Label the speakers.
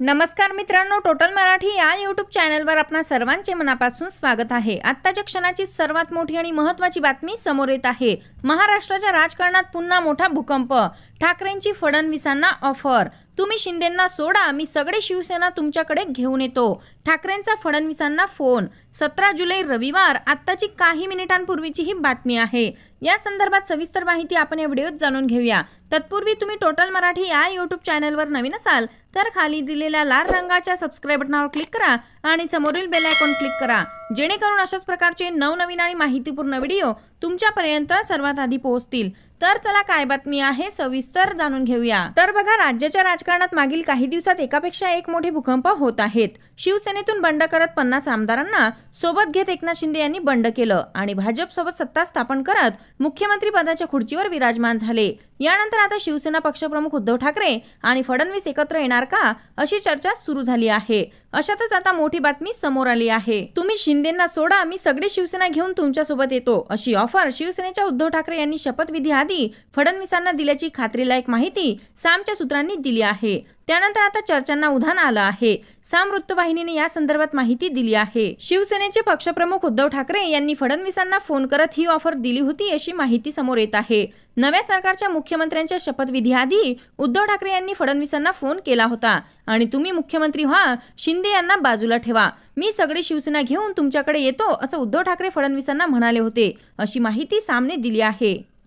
Speaker 1: नमस्कार मित्रांनो टोटल मराठी या यूट्यूब चॅनलवर आपणा सर्वांचे मनापासून स्वागत आहे आत्ताच्या क्षणाची सर्वात मोठी आणि महत्त्वाची बातमी समोर येत आहे महाराष्ट्राच्या राजकारणात पुन्हा मोठा भूकंप ठाकरेंची फडणवीसांना ऑफर तुम्ही शिंदेंना सोडा मी सगळे शिवसेना तुमच्याकडे घेऊन येतो ठाकरेंचा फडणवीसांना फोन सतरा जुलै रविवार आत्ताची काही मिनिटांपूर्वीची ही बातमी आहे या संदर्भात सविस्तर माहिती आपण या व्हिडिओत जाणून घेऊया तत्पूर्वी तुम्ही टोटल मराठी या यूट्यूब चॅनलवर नवीन असाल तर खाली दिलेल्या लाल रंगाच्या सबस्क्राईब बटनावर क्लिक करा आणि समोरील बेल आयकॉन क्लिक करा जेणेकरून अशाच प्रकारचे नवनवीन आणि माहितीपूर्ण व्हिडिओ तुमच्यापर्यंत सर्वात आधी पोहोचतील तर चला काय बातमी आहे सविस्तर जाणून घेऊया तर बघा राज्याच्या राजकारणात मागील काही दिवसात एकापेक्षा एक मोठे भूकंप होत आहेत शिवसेनेतून बंड करत पन्नास आमदारांना सोबत घेत एकनाथ शिंदे यांनी बंड केलं आणि भाजप सोबत सत्ता स्थापन करत मुख्यमंत्री पदाच्या खुर्चीवर विराजमान झाले यानंतर आता शिवसेना पक्षप्रमुख उद्धव ठाकरे आणि फडणवीस एकत्र येणार का अशी चर्चा सुरू झाली आहे अशातच आता मोठी बातमी समोर आली आहे तुम्ही शिंदेना सोडा मी सगळी शिवसेना घेऊन तुमच्या सोबत येतो अशी ऑफर शिवसेनेच्या उद्धव ठाकरे यांनी शपथविधी यादी फडणवीसांना दिल्याची खात्रीलायक माहिती सामच्या सूत्रांनी दिली आहे त्यानंतर आता चर्चांना उधाण आलं आहे साम वृत्तवाहिनीने या संदर्भात माहिती दिली आहे शिवसेनेचे पक्षप्रमुख उद्धव ठाकरे यांनी फडणवीसांना फोन करत ही ऑफर दिली होती अशी माहिती समोर येत आहे नव्या सरकारच्या मुख्यमंत्र्यांच्या आधी उद्धव ठाकरे यांनी फडणवीसांना फोन केला होता आणि तुम्ही मुख्यमंत्री व्हा शिंदे यांना बाजूला ठेवा मी सगळी शिवसेना घेऊन तुमच्याकडे येतो असं उद्धव ठाकरे फडणवीसांना म्हणाले होते अशी माहिती सामने दिली आहे